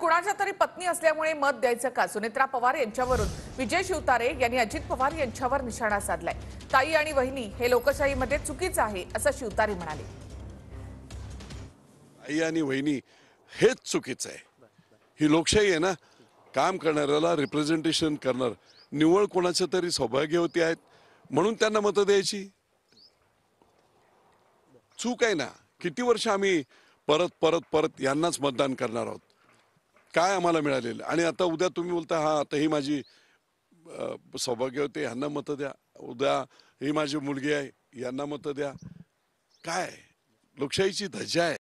कुणाच्या तरी पत्नी असल्यामुळे मत द्यायचं का सुनेत्रा पवार यांच्यावरून विजय शिवतारे यांनी अजित पवार यांच्यावर निशाणा साधलाय ताई आणि वहिनी हे लोकशाहीमध्ये चुकीचं आहे असं शिवतारे म्हणाले आई आणि वहिनी हेच चुकीचं आहे ही लोकशाही आहे ना काम करणाऱ्याला रिप्रेझेंटेशन करणार निवड कोणाच्या तरी होती आहेत म्हणून त्यांना मत द्यायची चूक आहे ना किती वर्ष आम्ही परत परत परत यांनाच मतदान करणार आहोत काय आम्हाला मिळालेलं आणि आता उद्या तुम्ही बोलता हा आता ही माझी सौभाग्य होते ह्यांना मतं द्या उद्या ही माझी मुलगी आहे यांना मतं द्या काय लोकशाहीची धजा आहे